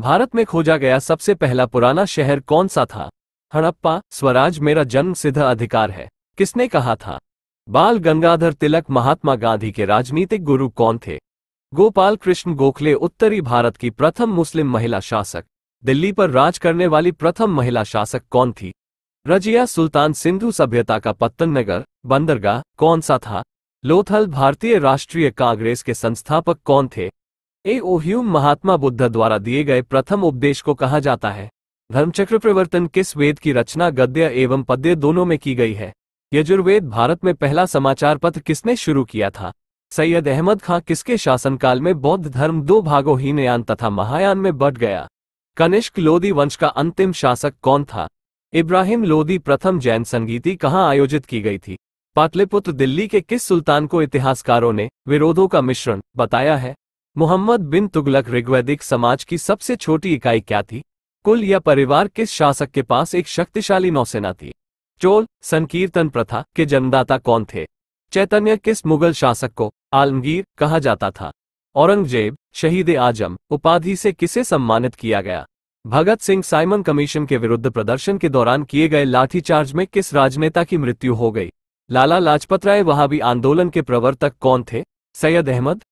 भारत में खोजा गया सबसे पहला पुराना शहर कौन सा था हड़प्पा स्वराज मेरा जन्म सिद्ध अधिकार है किसने कहा था बाल गंगाधर तिलक महात्मा गांधी के राजनीतिक गुरु कौन थे गोपाल कृष्ण गोखले उत्तरी भारत की प्रथम मुस्लिम महिला शासक दिल्ली पर राज करने वाली प्रथम महिला शासक कौन थी रजिया सुल्तान सिंधु सभ्यता का पत्तन नगर बंदरगाह कौन सा था लोथल भारतीय राष्ट्रीय कांग्रेस के संस्थापक कौन थे ए ओह्यूम महात्मा बुद्ध द्वारा दिए गए प्रथम उपदेश को कहा जाता है धर्मचक्र प्रवर्तन किस वेद की रचना गद्य एवं पद्य दोनों में की गई है यजुर्वेद भारत में पहला समाचार पत्र किसने शुरू किया था सैयद अहमद खां किसके शासनकाल में बौद्ध धर्म दो भागों नयान तथा महायान में बढ़ गया कनिष्क लोदी वंश का अंतिम शासक कौन था इब्राहिम लोदी प्रथम जैन संगीति कहाँ आयोजित की गई थी पाटलिपुत्र दिल्ली के किस सुल्तान को इतिहासकारों ने विरोधों का मिश्रण बताया है मोहम्मद बिन तुगलक ऋग्वैदिक समाज की सबसे छोटी इकाई क्या थी कुल या परिवार किस शासक के पास एक शक्तिशाली नौसेना थी चोल संकीर्तन प्रथा के जन्मदाता कौन थे चैतन्य किस मुगल शासक को आलमगीर कहा जाता था औरंगजेब शहीद आजम उपाधि से किसे सम्मानित किया गया भगत सिंह साइमन कमीशन के विरुद्ध प्रदर्शन के दौरान किए गए लाठीचार्ज में किस राजनेता की मृत्यु हो गई लाला लाजपत राय वहाबी आंदोलन के प्रवर्तक कौन थे सैयद अहमद